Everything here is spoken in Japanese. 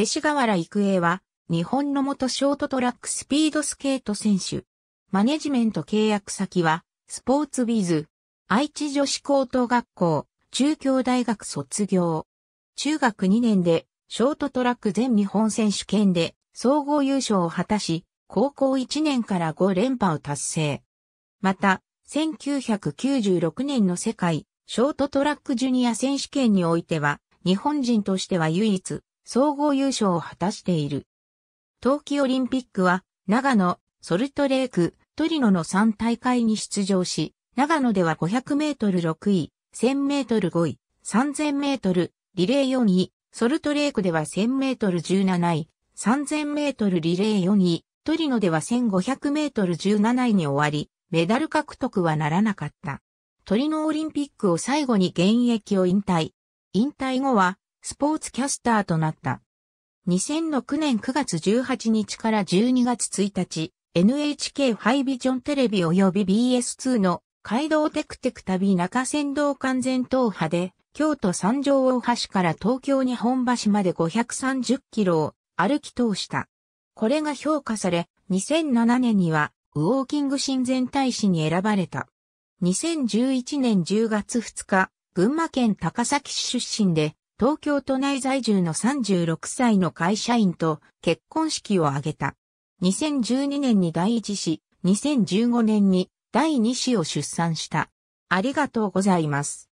勅使河原育英は、日本の元ショートトラックスピードスケート選手。マネジメント契約先は、スポーツビズ。愛知女子高等学校、中京大学卒業。中学2年で、ショートトラック全日本選手権で、総合優勝を果たし、高校1年から5連覇を達成。また、1996年の世界、ショートトラックジュニア選手権においては、日本人としては唯一、総合優勝を果たしている。冬季オリンピックは、長野、ソルトレーク、トリノの3大会に出場し、長野では500メートル6位、1000メートル5位、3000メートル、リレー4位、ソルトレークでは1000メートル17位、3000メートルリレー4位、トリノでは1500メートル17位に終わり、メダル獲得はならなかった。トリノオリンピックを最後に現役を引退。引退後は、スポーツキャスターとなった。2006年9月18日から12月1日、NHK ハイビジョンテレビ及び BS2 の街道テクテク旅中山道完全踏破で、京都三条大橋から東京日本橋まで530キロを歩き通した。これが評価され、2007年にはウォーキング親善大使に選ばれた。2011年10月2日、群馬県高崎市出身で、東京都内在住の36歳の会社員と結婚式を挙げた。2012年に第一子、2015年に第二子を出産した。ありがとうございます。